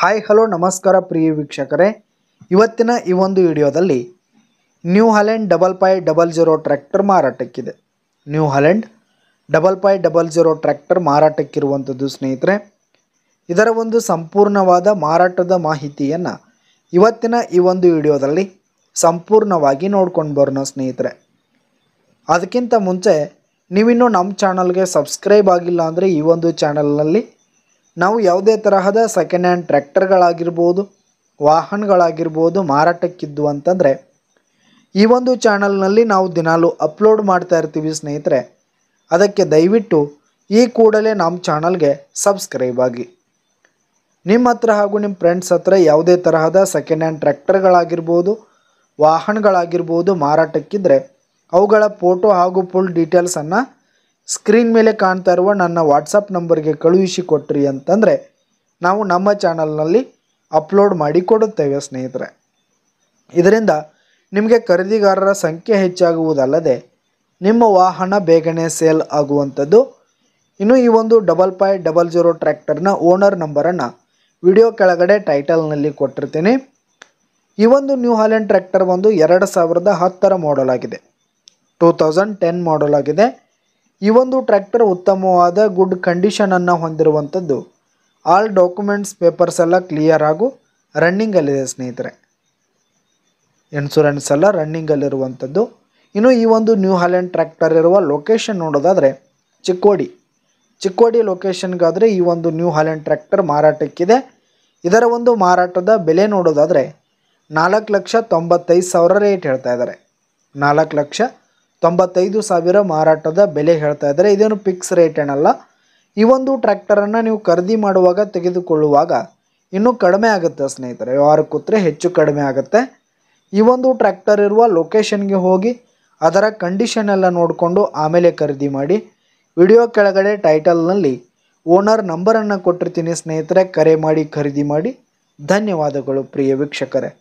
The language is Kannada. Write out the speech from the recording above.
ಹಾಯ್ ಹಲೋ ನಮಸ್ಕಾರ ಪ್ರಿಯ ವೀಕ್ಷಕರೇ ಇವತ್ತಿನ ಈ ಒಂದು ವಿಡಿಯೋದಲ್ಲಿ new Holland double five double zero tractor ಮಾರಾಟಕ್ಕಿದೆ new Holland double five double zero tractor ಮಾರಾಟಕ್ಕಿರುವಂಥದ್ದು ಸ್ನೇಹಿತರೆ ಇದರ ಒಂದು ಸಂಪೂರ್ಣವಾದ ಮಾರಾಟದ ಮಾಹಿತಿಯನ್ನು ಇವತ್ತಿನ ಈ ಒಂದು ವಿಡಿಯೋದಲ್ಲಿ ಸಂಪೂರ್ಣವಾಗಿ ನೋಡ್ಕೊಂಡು ಬರೋಣ ಸ್ನೇಹಿತರೆ ಅದಕ್ಕಿಂತ ಮುಂಚೆ ನೀವಿನ್ನೂ ನಮ್ಮ ಚಾನಲ್ಗೆ ಸಬ್ಸ್ಕ್ರೈಬ್ ಆಗಿಲ್ಲ ಅಂದರೆ ಈ ಒಂದು ಚಾನಲ್ನಲ್ಲಿ ನಾವು ಯಾವುದೇ ತರಹದ ಸೆಕೆಂಡ್ ಹ್ಯಾಂಡ್ ಟ್ರ್ಯಾಕ್ಟರ್ಗಳಾಗಿರ್ಬೋದು ವಾಹನಗಳಾಗಿರ್ಬೋದು ಮಾರಾಟಕ್ಕಿದ್ದು ಅಂತಂದರೆ ಈ ಒಂದು ಚಾನಲ್ನಲ್ಲಿ ನಾವು ದಿನಾಲು ಅಪ್ಲೋಡ್ ಮಾಡ್ತಾ ಇರ್ತೀವಿ ಸ್ನೇಹಿತರೆ ಅದಕ್ಕೆ ದಯವಿಟ್ಟು ಈ ಕೂಡಲೇ ನಮ್ಮ ಚಾನಲ್ಗೆ ಸಬ್ಸ್ಕ್ರೈಬ್ ಆಗಿ ನಿಮ್ಮ ಹತ್ರ ಹಾಗೂ ನಿಮ್ಮ ಫ್ರೆಂಡ್ಸ್ ಹತ್ರ ಯಾವುದೇ ತರಹದ ಸೆಕೆಂಡ್ ಹ್ಯಾಂಡ್ ಟ್ರ್ಯಾಕ್ಟರ್ಗಳಾಗಿರ್ಬೋದು ವಾಹನಗಳಾಗಿರ್ಬೋದು ಮಾರಾಟಕ್ಕಿದ್ದರೆ ಅವುಗಳ ಫೋಟೋ ಹಾಗೂ ಫುಲ್ ಡೀಟೇಲ್ಸನ್ನು ಸ್ಕ್ರೀನ್ ಮೇಲೆ ಕಾಣ್ತಾ ಇರುವ ನನ್ನ ವಾಟ್ಸಪ್ ನಂಬರ್ಗೆ ಕಳುಹಿಸಿ ಕೊಟ್ರಿ ಅಂತಂದರೆ ನಾವು ನಮ್ಮ ಚಾನಲ್ನಲ್ಲಿ ಅಪ್ಲೋಡ್ ಮಾಡಿ ಕೊಡುತ್ತೇವೆ ಸ್ನೇಹಿತರೆ ಇದರಿಂದ ನಿಮಗೆ ಖರೀದಿಗಾರರ ಸಂಖ್ಯೆ ಹೆಚ್ಚಾಗುವುದಲ್ಲದೆ ನಿಮ್ಮ ವಾಹನ ಬೇಗನೆ ಸೇಲ್ ಆಗುವಂಥದ್ದು ಇನ್ನು ಈ ಒಂದು ಡಬಲ್ ಫೈ ಡಬಲ್ ಜೀರೋ ಟ್ರ್ಯಾಕ್ಟರ್ನ ಓನರ್ ನಂಬರನ್ನು ವಿಡಿಯೋ ಕೆಳಗಡೆ ಟೈಟಲ್ನಲ್ಲಿ ಕೊಟ್ಟಿರ್ತೀನಿ ಈ ಒಂದು ನ್ಯೂ ಹಾಲೆಂಡ್ ಟ್ರ್ಯಾಕ್ಟರ್ ಒಂದು ಎರಡು ಸಾವಿರದ ಹತ್ತರ ಮಾಡಲ್ ಆಗಿದೆ ಟೂ ತೌಸಂಡ್ ಟೆನ್ ಮಾಡಲ್ ಆಗಿದೆ ಈ ಒಂದು ಟ್ರ್ಯಾಕ್ಟರ್ ಉತ್ತಮವಾದ ಗುಡ್ ಕಂಡೀಷನನ್ನು ಹೊಂದಿರುವಂಥದ್ದು ಆಲ್ ಡಾಕ್ಯುಮೆಂಟ್ಸ್ ಪೇಪರ್ಸ್ ಎಲ್ಲ ಕ್ಲಿಯರ್ ಆಗು ರನ್ನಿಂಗಲ್ಲಿದೆ ಸ್ನೇಹಿತರೆ ಇನ್ಶೂರೆನ್ಸ್ ಎಲ್ಲ ರನ್ನಿಂಗಲ್ಲಿರುವಂಥದ್ದು ಇನ್ನು ಈ ಒಂದು ನ್ಯೂ ಹಾಲೆಂಡ್ ಟ್ರ್ಯಾಕ್ಟರ್ ಇರುವ ಲೊಕೇಶನ್ ನೋಡೋದಾದರೆ ಚಿಕ್ಕೋಡಿ ಚಿಕ್ಕೋಡಿ ಲೊಕೇಶನ್ಗಾದರೆ ಈ ಒಂದು ನ್ಯೂ ಹಾಲೆಂಡ್ ಟ್ರ್ಯಾಕ್ಟರ್ ಮಾರಾಟಕ್ಕಿದೆ ಇದರ ಒಂದು ಮಾರಾಟದ ಬೆಲೆ ನೋಡೋದಾದರೆ ನಾಲ್ಕು ಲಕ್ಷ ತೊಂಬತ್ತೈದು ಸಾವಿರ ರೇಟ್ ಹೇಳ್ತಾ ಇದ್ದಾರೆ ನಾಲ್ಕು ಲಕ್ಷ ತೊಂಬತ್ತೈದು ಸಾವಿರ ಮಾರಾಟದ ಬೆಲೆ ಹೇಳ್ತಾ ಇದ್ದಾರೆ ಇದೇನು ಫಿಕ್ಸ್ ರೇಟ್ ಏನಲ್ಲ ಈ ಒಂದು ಟ್ರ್ಯಾಕ್ಟರನ್ನು ನೀವು ಖರೀದಿ ಮಾಡುವಾಗ ತೆಗೆದುಕೊಳ್ಳುವಾಗ ಇನ್ನೂ ಕಡಿಮೆ ಆಗುತ್ತೆ ಸ್ನೇಹಿತರೆ ಯಾರು ಕೂತ್ರೆ ಹೆಚ್ಚು ಕಡಿಮೆ ಆಗುತ್ತೆ ಈ ಒಂದು ಟ್ರ್ಯಾಕ್ಟರ್ ಇರುವ ಲೊಕೇಶನ್ಗೆ ಹೋಗಿ ಅದರ ಕಂಡೀಷನ್ ಎಲ್ಲ ನೋಡಿಕೊಂಡು ಆಮೇಲೆ ಖರೀದಿ ಮಾಡಿ ವಿಡಿಯೋ ಕೆಳಗಡೆ ಟೈಟಲ್ನಲ್ಲಿ ಓನರ್ ನಂಬರನ್ನು ಕೊಟ್ಟಿರ್ತೀನಿ ಸ್ನೇಹಿತರೆ ಕರೆ ಮಾಡಿ ಖರೀದಿ ಮಾಡಿ ಧನ್ಯವಾದಗಳು ಪ್ರಿಯ ವೀಕ್ಷಕರೇ